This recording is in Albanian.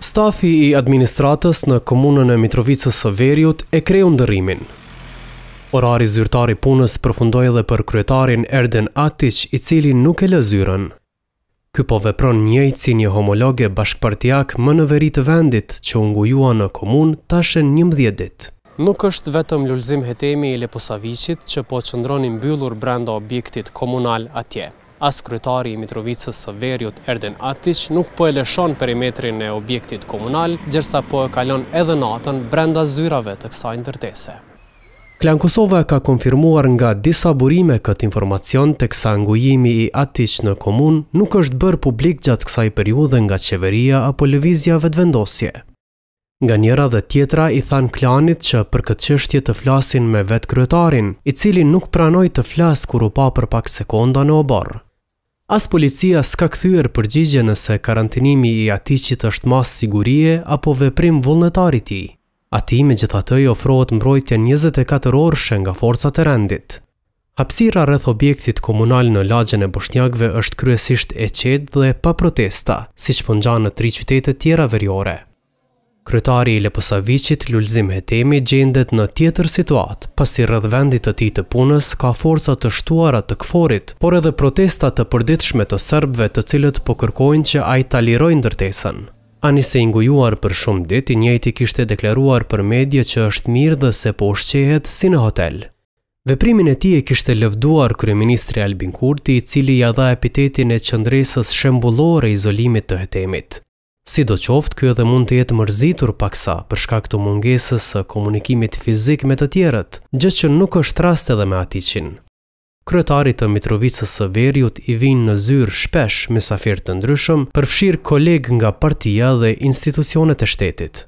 Stafi i administratës në komunën e Mitrovicës së Veriut e kreju ndërimin. Orari zyrtari punës përfundoj edhe për kryetarin Erden Atic i cili nuk e lëzyrën. Ky po vepron njëjtë si një homologe bashkëpartiak më në veri të vendit që ungujua në komunë tashën 11 ditë. Nuk është vetëm lullzim hetemi i Leposavicit që po qëndronin byllur brenda objektit komunal atje as kryetari i Mitrovicës së Veriut Erden Atiq nuk po e lëshon perimetrin e objektit komunal, gjërsa po e kalon edhe natën brenda zyrave të kësa ndërtese. Klan Kosova ka konfirmuar nga disa burime këtë informacion të kësa ngujimi i Atiq në komun nuk është bërë publik gjatë kësaj periudhe nga qeveria apo lëvizja vetëvendosje. Nga njëra dhe tjetra i than klanit që për këtë qështje të flasin me vetë kryetarin, i cili nuk pranoj të flas kur u pa për pak sekonda në oborë. As policia s'ka këthyër përgjigje nëse karantinimi i ati që të është mas sigurie apo veprim vullnetari ti. Ati me gjitha të i ofrohet mbrojtje 24 orëshe nga forcat e rendit. Hapsira rreth objektit komunal në lagjën e bëshnjakve është kryesisht e qedë dhe pa protesta, si që pëngja po në tri qytetet tjera verjore. Kryetari i Leposavicit Lulzim Hetemi gjendet në tjetër situatë, pasi rreth vendit të ti të punës ka forca të shtuara të këforit, por edhe protestat të përditshme të sërbve të cilët po kërkojnë që ai ta talirojnë dërtesën. Ani se ingujuar për shumë dit, i njëti kishte deklaruar për medje që është mirë dhe se po ushqehet si në hotel. Veprimin e ti e kishte lëvduar Kryeministri Albin Kurti, i cili ja dha epitetin e qëndresës shembulore izolimit të hetemit. Si do qoftë, kjo edhe mund të jetë mërzitur paksa për shkak këtu mungesës së komunikimit fizik me të tjerët, gjë që nuk është rast edhe me atiqin. Kryetari të Mitrovicës së Veriut i vinë në zyrë shpesh mësafirë të ndryshëm përfshirë kolegë nga partia dhe institucionet e shtetit.